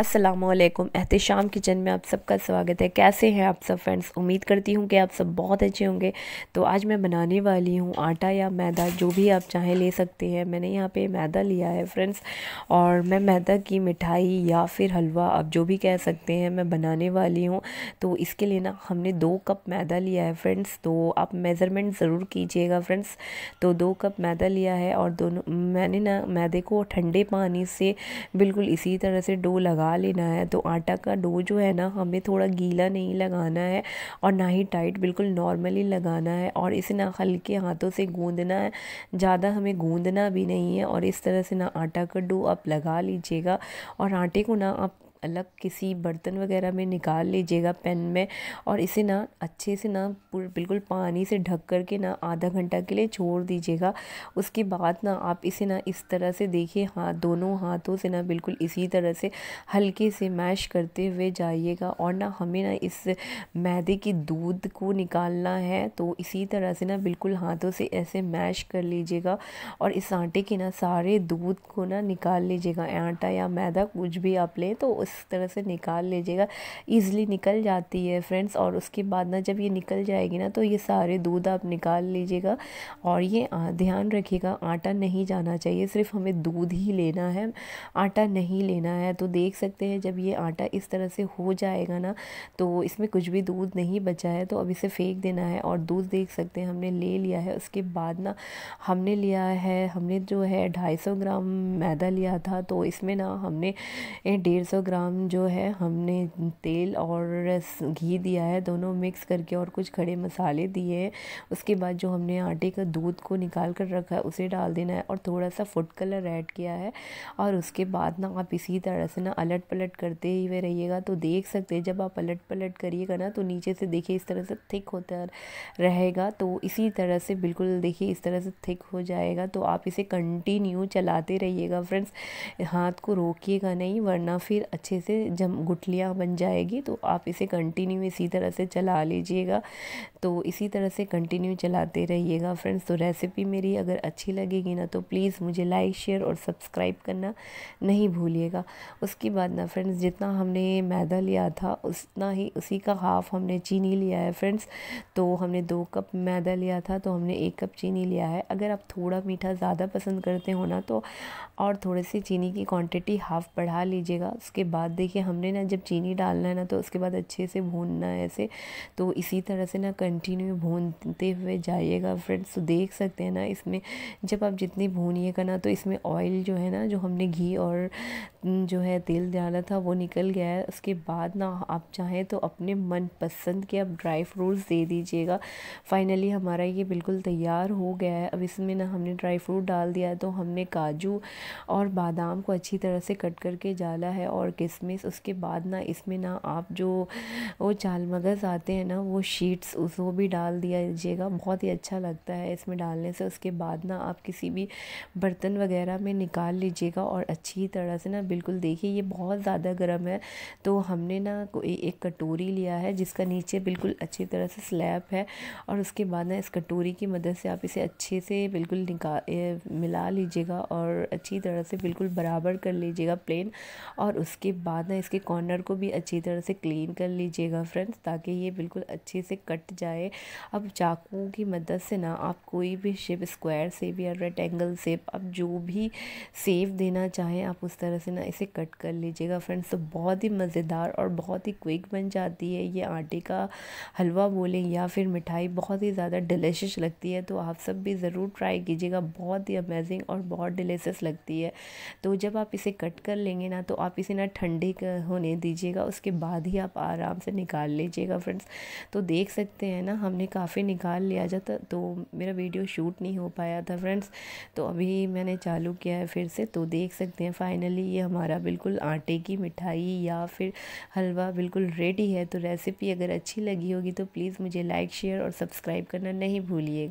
असलकुम एहतशाम किचन में आप सबका स्वागत है कैसे हैं आप सब फ्रेंड्स उम्मीद करती हूँ कि आप सब बहुत अच्छे होंगे तो आज मैं बनाने वाली हूँ आटा या मैदा जो भी आप चाहें ले सकते हैं मैंने यहाँ पे मैदा लिया है फ्रेंड्स और मैं मैदा की मिठाई या फिर हलवा आप जो भी कह सकते हैं मैं बनाने वाली हूँ तो इसके लिए ना हमने दो कप मैदा लिया है फ्रेंड्स तो आप मेज़रमेंट ज़रूर कीजिएगा फ्रेंड्स तो दो कप मैदा लिया है और दोनों मैंने ना मैदे को ठंडे पानी से बिल्कुल इसी तरह से डो लगा लगा लेना है तो आटा का डो जो है ना हमें थोड़ा गीला नहीं लगाना है और ना ही टाइट बिल्कुल नॉर्मली लगाना है और इसे ना हल्के हाथों से गूंदना है ज़्यादा हमें गूंदना भी नहीं है और इस तरह से ना आटा का डो आप लगा लीजिएगा और आटे को ना आप अलग किसी बर्तन वगैरह में निकाल लीजिएगा पेन में और इसे ना अच्छे से ना बिल्कुल पानी से ढक कर के ना आधा घंटा के लिए छोड़ दीजिएगा उसके बाद ना आप इसे ना इस तरह से देखिए हाँ दोनों हाथों से ना बिल्कुल इसी तरह से हल्के से मैश करते हुए जाइएगा और ना हमें ना इस मैदे के दूध को निकालना है तो इसी तरह से ना बिल्कुल हाथों से ऐसे मैश कर लीजिएगा और इस आटे के ना सारे दूध को ना निकाल लीजिएगा आटा या मैदा कुछ भी आप लें तो उस इस तरह से निकाल लीजिएगा ईज़िली निकल जाती है फ्रेंड्स और उसके बाद ना जब ये निकल जाएगी ना तो ये सारे दूध आप निकाल लीजिएगा और ये ध्यान रखिएगा आटा नहीं जाना चाहिए सिर्फ हमें दूध ही लेना है आटा नहीं लेना है तो देख सकते हैं जब ये आटा इस तरह से हो जाएगा ना तो इसमें कुछ भी दूध नहीं बचा है तो अब इसे फेंक देना है और दूध देख सकते हैं हमने ले लिया है उसके बाद ना हमने लिया है हमने जो है ढाई सौ ग्राम मैदा लिया था तो इसमें ना हमने डेढ़ सौ ग्राम ग्राम जो है हमने तेल और घी दिया है दोनों मिक्स करके और कुछ खड़े मसाले दिए हैं उसके बाद जो हमने आटे का दूध को निकाल कर रखा है उसे डाल देना है और थोड़ा सा फूड कलर ऐड किया है और उसके बाद ना आप इसी तरह से ना अलट पलट करते ही हुए रहिएगा तो देख सकते हैं जब आप अलट पलट करिएगा ना तो नीचे से देखिए इस तरह से थिक होता रहेगा तो इसी तरह से बिल्कुल देखिए इस तरह से थिक हो जाएगा तो आप इसे कंटिन्यू चलाते रहिएगा फ्रेंड्स हाथ को रोकिएगा नहीं वरना फिर अच्छे अच्छे से जम गुठलियाँ बन जाएगी तो आप इसे कंटिन्यू इसी तरह से चला लीजिएगा तो इसी तरह से कंटिन्यू चलाते रहिएगा फ्रेंड्स तो रेसिपी मेरी अगर अच्छी लगेगी ना तो प्लीज़ मुझे लाइक शेयर और सब्सक्राइब करना नहीं भूलिएगा उसके बाद ना फ्रेंड्स जितना हमने मैदा लिया था उतना ही उसी का हाफ़ हमने चीनी लिया है फ्रेंड्स तो हमने दो कप मैदा लिया था तो हमने एक कप चीनी लिया है अगर आप थोड़ा मीठा ज़्यादा पसंद करते हो ना तो और थोड़े से चीनी की क्वांटिटी हाफ़ बढ़ा लीजिएगा उसके बाद बाद देखिए हमने ना जब चीनी डालना है ना तो उसके बाद अच्छे से भूनना है ऐसे तो इसी तरह से ना कंटिन्यू भूनते हुए जाइएगा फ्रेंड्स तो देख सकते हैं ना इसमें जब आप जितनी भूनिएगा ना तो इसमें ऑयल जो है ना जो हमने घी और जो है तेल डाला था वो निकल गया है उसके बाद ना आप चाहें तो अपने मनपसंद के आप ड्राई फ्रूट्स दे दीजिएगा फाइनली हमारा ये बिल्कुल तैयार हो गया है अब इसमें ना हमने ड्राई फ्रूट डाल दिया है तो हमने काजू और बादाम को अच्छी तरह से कट करके डाला है और किस किशमिश उसके बाद ना इसमें ना आप जो वो चाल मगज़ आते हैं ना वो शीट्स उसको भी डाल दिया दीजिएगा बहुत ही अच्छा लगता है इसमें डालने से उसके बाद ना आप किसी भी बर्तन वगैरह में निकाल लीजिएगा और अच्छी तरह से ना बिल्कुल देखिए ये बहुत ज़्यादा गर्म है तो हमने ना कोई एक कटोरी लिया है जिसका नीचे बिल्कुल अच्छी तरह से स्लैब है और उसके बाद ना इस कटोरी की मदद से आप इसे अच्छे से बिल्कुल निकाल मिला लीजिएगा और अच्छी तरह से बिल्कुल बराबर कर लीजिएगा प्लेन और उसके बाद ना इसके कॉर्नर को भी अच्छी तरह से क्लीन कर लीजिएगा फ्रेंड्स ताकि ये बिल्कुल अच्छे से कट जाए अब चाकू की मदद से ना आप कोई भी शेप स्क्वायर सेप या रेक्टेंगल सेप आप जो भी सेप देना चाहें आप उस तरह से ना इसे कट कर लीजिएगा फ्रेंड्स तो बहुत ही मज़ेदार और बहुत ही क्विक बन जाती है ये आटे का हलवा बोलें या फिर मिठाई बहुत ही ज़्यादा डिलिशियस लगती है तो आप सब भी ज़रूर ट्राई कीजिएगा बहुत ही अमेजिंग और बहुत डिलेशस लगती है तो जब आप इसे कट कर लेंगे ना तो आप इसे ना ठंडी होने दीजिएगा उसके बाद ही आप आराम से निकाल लीजिएगा फ्रेंड्स तो देख सकते हैं ना हमने काफ़ी निकाल लिया जाता तो मेरा वीडियो शूट नहीं हो पाया था फ्रेंड्स तो अभी मैंने चालू किया है फिर से तो देख सकते हैं फाइनली ये हमारा बिल्कुल आटे की मिठाई या फिर हलवा बिल्कुल रेडी है तो रेसिपी अगर अच्छी लगी होगी तो प्लीज़ मुझे लाइक शेयर और सब्सक्राइब करना नहीं भूलिएगा